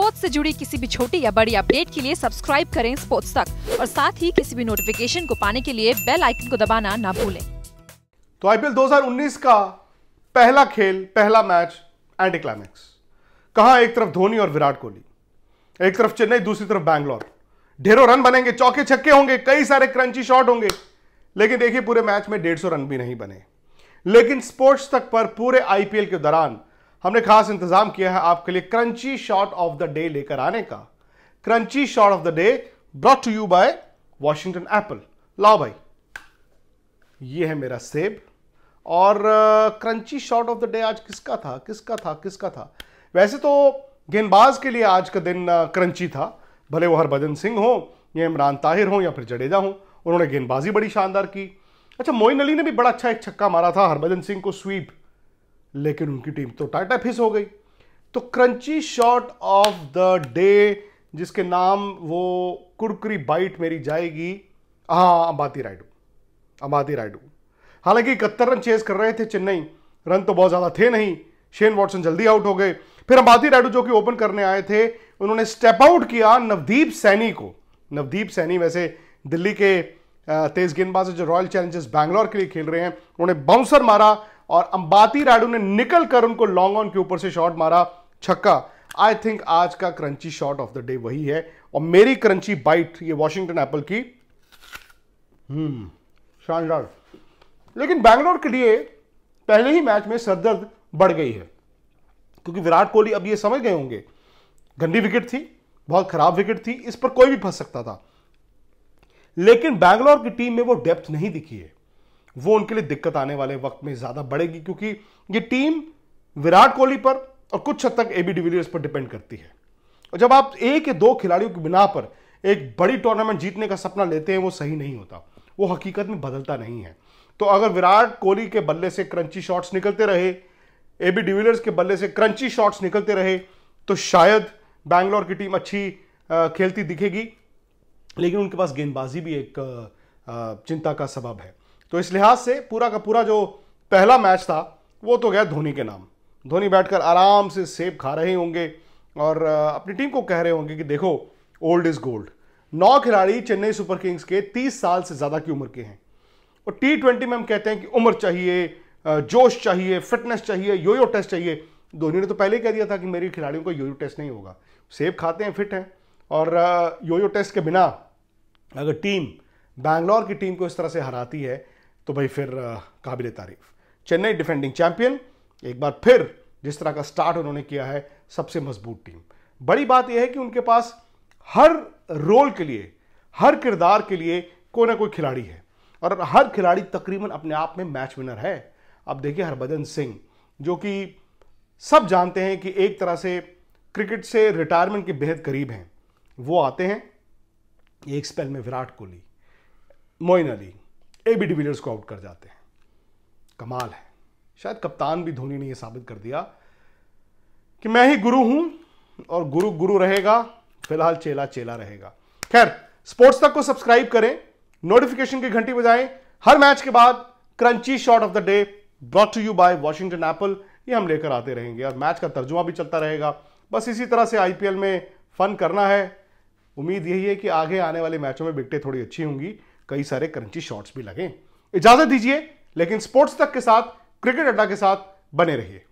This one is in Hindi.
स्पोर्ट्स से जुड़ी किसी भी छोटी या बड़ी अपडेट के लिए सब्सक्राइब करें स्पोर्ट्स तक और साथ ही किसी भी नोटिफिकेशन को पाने के लिए बेल आइकन को दबाना ना भूलें तो आईपीएल 2019 का पहला खेल पहला मैच एंटी क्लाइमैक्स कहा एक तरफ धोनी और विराट कोहली एक तरफ चेन्नई दूसरी तरफ बैंगलोर ढेरों रन बनेंगे चौके छक्के होंगे कई सारे क्रंची शॉट होंगे लेकिन देखिए पूरे मैच में डेढ़ रन भी नहीं बने लेकिन स्पोर्ट्स तक पर पूरे आईपीएल के दौरान हमने खास इंतजाम किया है आपके लिए crunchy shot of the day लेकर आने का crunchy shot of the day brought to you by Washington apple लाओ भाई ये है मेरा सेब और crunchy shot of the day आज किसका था किसका था किसका था वैसे तो गेंदबाज के लिए आज का दिन क्रंची था भले वो हरभजन सिंह हो या इमरान ताहिर हो या फिर जडेजा हो उन्होंने गेंदबाजी बड़ी शानदार की अच्छा मोइन अली ने भी बड़ा अच्छा एक छक्का मारा था हरभजन सिंह को स्वीप लेकिन उनकी टीम तो टाटा फिस हो गई तो crunchy shot of the day जिसके नाम वो कुरकुरी बाइट मेरी जाएगी हाँ अंबाती राइडू अंबाती राइडू हालांकि इकहत्तर रन चेस कर रहे थे चेन्नई रन तो बहुत ज़्यादा थे नहीं शेन वॉटसन जल्दी आउट हो गए फिर अंबाती राइडू जो कि ओपन करने आए थे उन्होंने स्टेप आउट किया नवदीप सैनी को नवदीप सैनी वैसे दिल्ली के तेज गेंदबाज जो रॉयल चैलेंजर्स बैंगलोर के लिए खेल रहे हैं उन्होंने बाउंसर मारा और अंबाती राडू ने निकल कर उनको लॉन्ग ऑन के ऊपर से शॉट मारा छक्का आई थिंक आज का crunchy shot of the day वही है और मेरी क्रंची बाइट ये वॉशिंगटन एप्पल की हम्म शानदार लेकिन बैंगलोर के लिए पहले ही मैच में सरदर्द बढ़ गई है क्योंकि विराट कोहली अब ये समझ गए होंगे गंदी विकेट थी बहुत खराब विकेट थी इस पर कोई भी फंस सकता था लेकिन बैंगलोर की टीम में वो डेप्थ नहीं दिखी है वो उनके लिए दिक्कत आने वाले वक्त में ज्यादा बढ़ेगी क्योंकि ये टीम विराट कोहली पर और कुछ हद तक एबी डिविलियर्स पर डिपेंड करती है और जब आप एक या दो खिलाड़ियों की बिना पर एक बड़ी टूर्नामेंट जीतने का सपना लेते हैं वो सही नहीं होता वो हकीकत में बदलता नहीं है तो अगर विराट कोहली के बल्ले से क्रंची शॉट्स निकलते रहे एबी डिविलियर्स के बल्ले से क्रंची शॉट्स निकलते रहे तो शायद बैंगलोर की टीम अच्छी खेलती दिखेगी लेकिन उनके पास गेंदबाजी भी एक चिंता का सबब है तो इस लिहाज से पूरा का पूरा जो पहला मैच था वो तो गया धोनी के नाम धोनी बैठकर आराम से सेब खा रहे होंगे और अपनी टीम को कह रहे होंगे कि देखो ओल्ड इज गोल्ड नौ खिलाड़ी चेन्नई सुपर किंग्स के 30 साल से ज़्यादा की उम्र के हैं और टी ट्वेंटी में हम कहते हैं कि उम्र चाहिए जोश चाहिए फिटनेस चाहिए यो यो टेस्ट चाहिए धोनी ने तो पहले कह दिया था कि मेरे खिलाड़ियों को यो टेस्ट नहीं होगा सेब खाते हैं फिट हैं और योयो टेस्ट के बिना अगर टीम बैंगलोर की टीम को इस तरह से हराती है तो भाई फिर काबिल तारीफ चेन्नई डिफेंडिंग चैंपियन एक बार फिर जिस तरह का स्टार्ट उन्होंने किया है सबसे मजबूत टीम बड़ी बात यह है कि उनके पास हर रोल के लिए हर किरदार के लिए कोई ना कोई खिलाड़ी है और हर खिलाड़ी तकरीबन अपने आप में मैच विनर है अब देखिए हरभजन सिंह जो कि सब जानते हैं कि एक तरह से क्रिकेट से रिटायरमेंट के बेहद करीब हैं वो आते हैं एक स्पेल में Virat Kohli Moin Ali A B de Villiers को आउट कर जाते हैं कमाल है शायद कप्तान भी धोनी ने यह साबित कर दिया कि मैं ही गुरु हूं और गुरु गुरु रहेगा फिलहाल चेला चेला रहेगा खैर स्पोर्ट्स तक को सब्सक्राइब करें नोटिफिकेशन की घंटी बजाएं हर मैच के बाद crunchy shot of the day brought to you by Washington apple ये हम लेकर आते रहेंगे और मैच का तर्जुमा भी चलता रहेगा बस इसी तरह से आईपीएल में फन करना है उम्मीद यही है कि आगे आने वाले मैचों में विकटें थोड़ी अच्छी होंगी कई सारे करंची शॉट्स भी लगें इजाजत दीजिए लेकिन स्पोर्ट्स तक के साथ क्रिकेट अड्डा के साथ बने रहिए